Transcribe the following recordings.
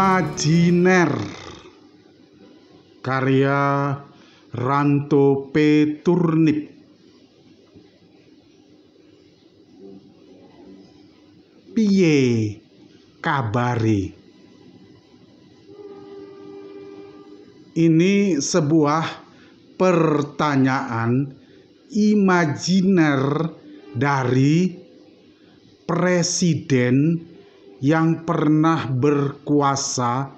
Imajiner karya Ranto P. Turnip piye kabari ini sebuah pertanyaan imajiner dari Presiden yang pernah berkuasa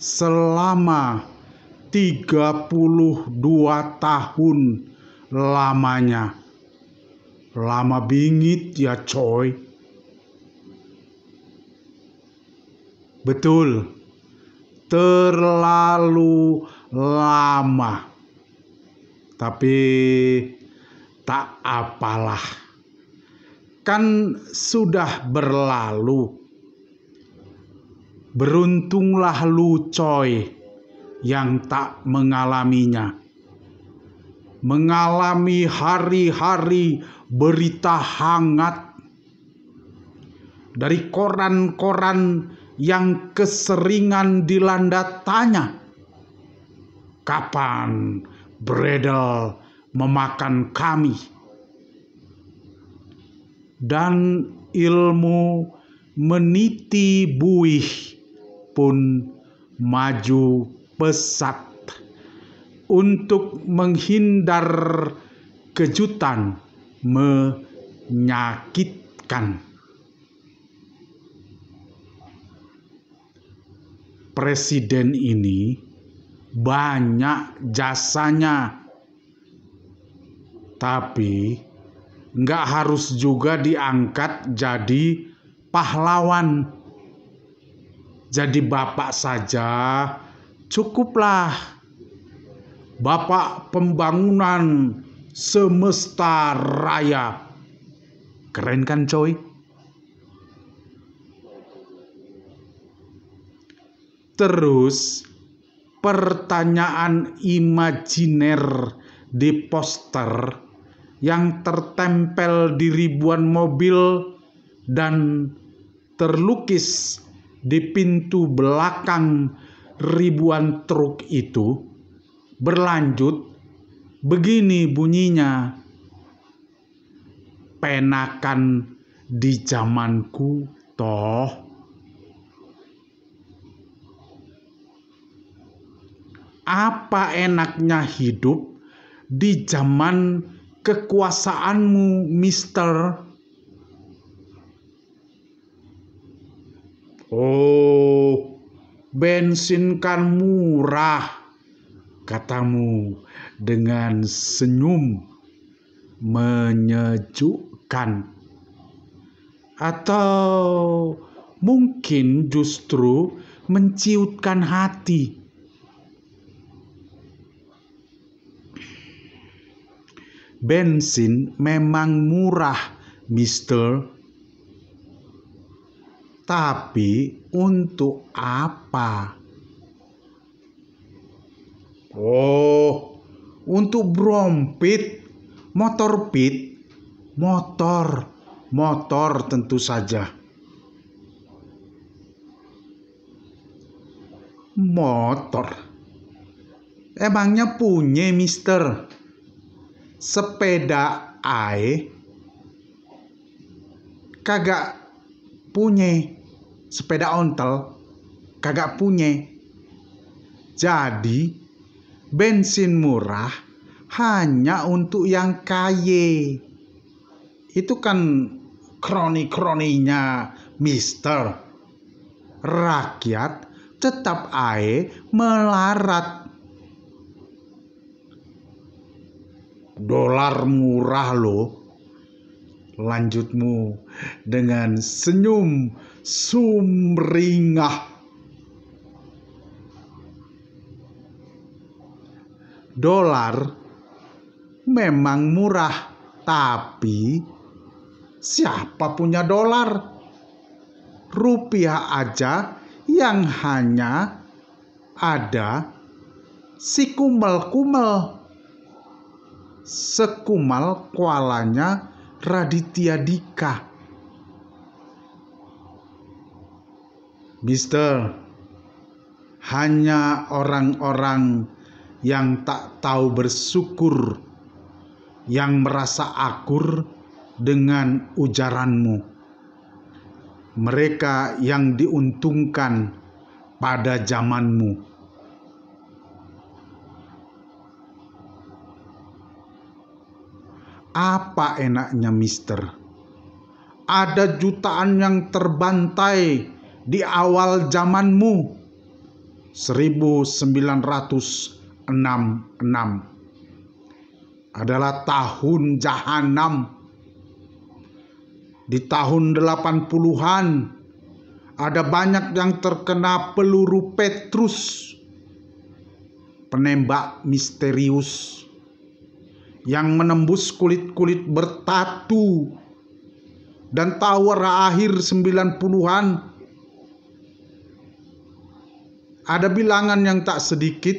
selama 32 tahun lamanya. Lama bingit ya coy. Betul. Terlalu lama. Tapi tak apalah. Kan sudah berlalu Beruntunglah lu coy yang tak mengalaminya. Mengalami hari-hari berita hangat dari koran-koran yang keseringan dilanda tanya. Kapan Bredel memakan kami? Dan ilmu meniti buih pun maju pesat untuk menghindar kejutan menyakitkan. Presiden ini banyak jasanya, tapi nggak harus juga diangkat jadi pahlawan jadi bapak saja cukuplah bapak pembangunan semesta raya. Keren kan coy? Terus pertanyaan imajiner di poster yang tertempel di ribuan mobil dan terlukis di pintu belakang ribuan truk itu berlanjut begini bunyinya penakan di zamanku toh apa enaknya hidup di zaman kekuasaanmu mister Oh, bensin kan murah, katamu dengan senyum menyejukkan. Atau mungkin justru menciutkan hati. Bensin memang murah, Mister tapi untuk apa? Oh, untuk brompit, motor pit, motor, motor tentu saja. Motor. Emangnya punya mister sepeda ae kagak punya sepeda ontel kagak punya. Jadi bensin murah hanya untuk yang kaya. Itu kan kroni-kroninya mister. Rakyat tetap ae melarat. Dolar murah loh. Lanjutmu dengan senyum sumringah. Dolar memang murah, tapi siapa punya dolar? Rupiah aja yang hanya ada si kumel-kumel. Sekumal kualanya Raditya Dika. Mister, hanya orang-orang yang tak tahu bersyukur yang merasa akur dengan ujaranmu. Mereka yang diuntungkan pada zamanmu. Apa enaknya, Mister? Ada jutaan yang terbantai di awal zamanmu 1966 adalah tahun jahanam di tahun 80-an ada banyak yang terkena peluru Petrus penembak misterius yang menembus kulit-kulit bertatu dan tawar akhir 90-an ada bilangan yang tak sedikit,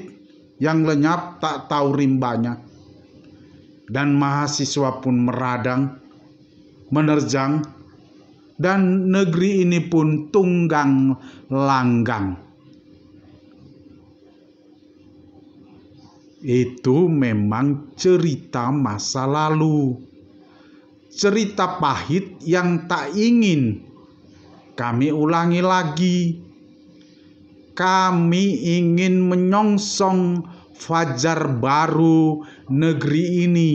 yang lenyap tak tahu rimbanya. Dan mahasiswa pun meradang, menerjang, dan negeri ini pun tunggang langgang. Itu memang cerita masa lalu. Cerita pahit yang tak ingin kami ulangi lagi kami ingin menyongsong fajar baru negeri ini.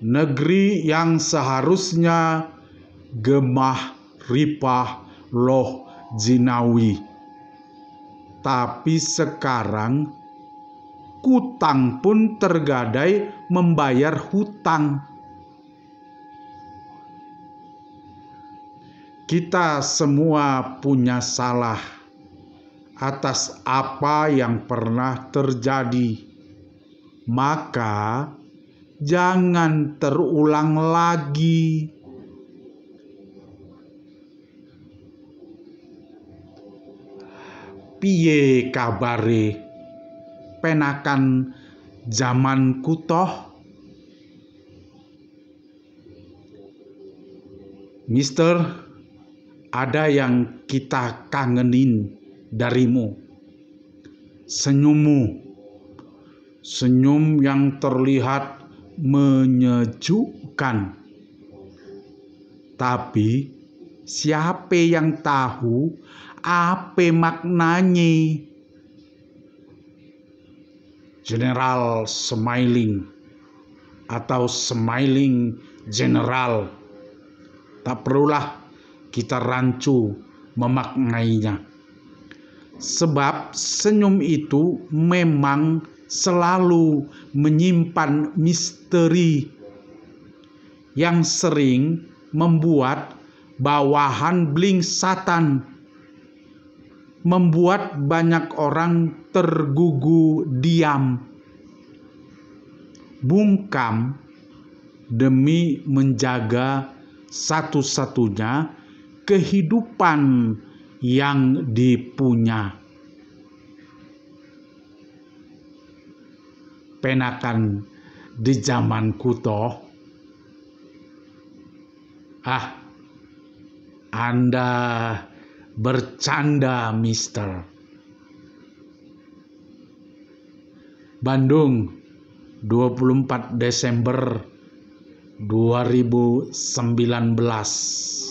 Negeri yang seharusnya gemah ripah loh jinawi. Tapi sekarang kutang pun tergadai membayar hutang. Kita semua punya salah atas apa yang pernah terjadi, maka jangan terulang lagi. Piye kabare penakan zaman kutoh? Mister, ada yang kita kangenin darimu. Senyummu, senyum yang terlihat menyejukkan. Tapi siapa yang tahu apa maknanya? General Smiling atau Smiling General. Tak perlulah kita rancu memaknainya. Sebab senyum itu memang selalu menyimpan misteri yang sering membuat bawahan bling satan membuat banyak orang tergugu diam bungkam demi menjaga satu-satunya kehidupan yang dipunya. Penakan di zaman kuto, ah, Anda bercanda, Mister. Bandung, 24 Desember 2019.